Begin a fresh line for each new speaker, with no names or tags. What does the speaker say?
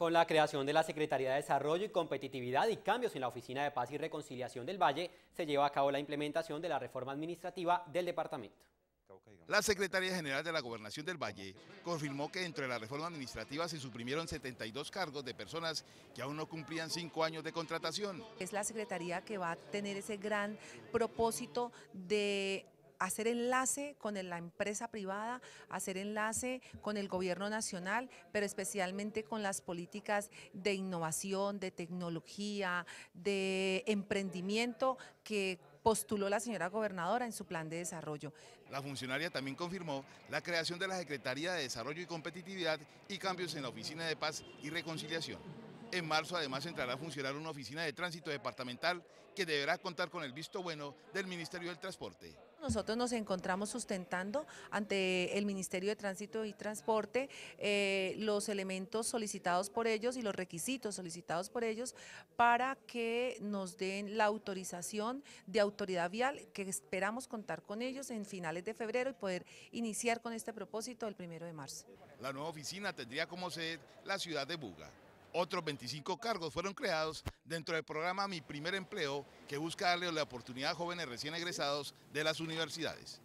Con la creación de la Secretaría de Desarrollo y Competitividad y cambios en la Oficina de Paz y Reconciliación del Valle, se lleva a cabo la implementación de la reforma administrativa del
departamento. La Secretaría General de la Gobernación del Valle confirmó que entre la reforma administrativa se suprimieron 72 cargos de personas que aún no cumplían cinco años de contratación.
Es la Secretaría que va a tener ese gran propósito de hacer enlace con la empresa privada, hacer enlace con el gobierno nacional, pero especialmente con las políticas de innovación, de tecnología, de emprendimiento que postuló la señora gobernadora en su plan de desarrollo.
La funcionaria también confirmó la creación de la Secretaría de Desarrollo y Competitividad y cambios en la Oficina de Paz y Reconciliación. En marzo además entrará a funcionar una oficina de tránsito departamental que deberá contar con el visto bueno del Ministerio del Transporte.
Nosotros nos encontramos sustentando ante el Ministerio de Tránsito y Transporte eh, los elementos solicitados por ellos y los requisitos solicitados por ellos para que nos den la autorización de autoridad vial que esperamos contar con ellos en finales de febrero y poder iniciar con este propósito el primero de marzo.
La nueva oficina tendría como sede la ciudad de Buga. Otros 25 cargos fueron creados dentro del programa Mi Primer Empleo, que busca darle la oportunidad a jóvenes recién egresados de las universidades.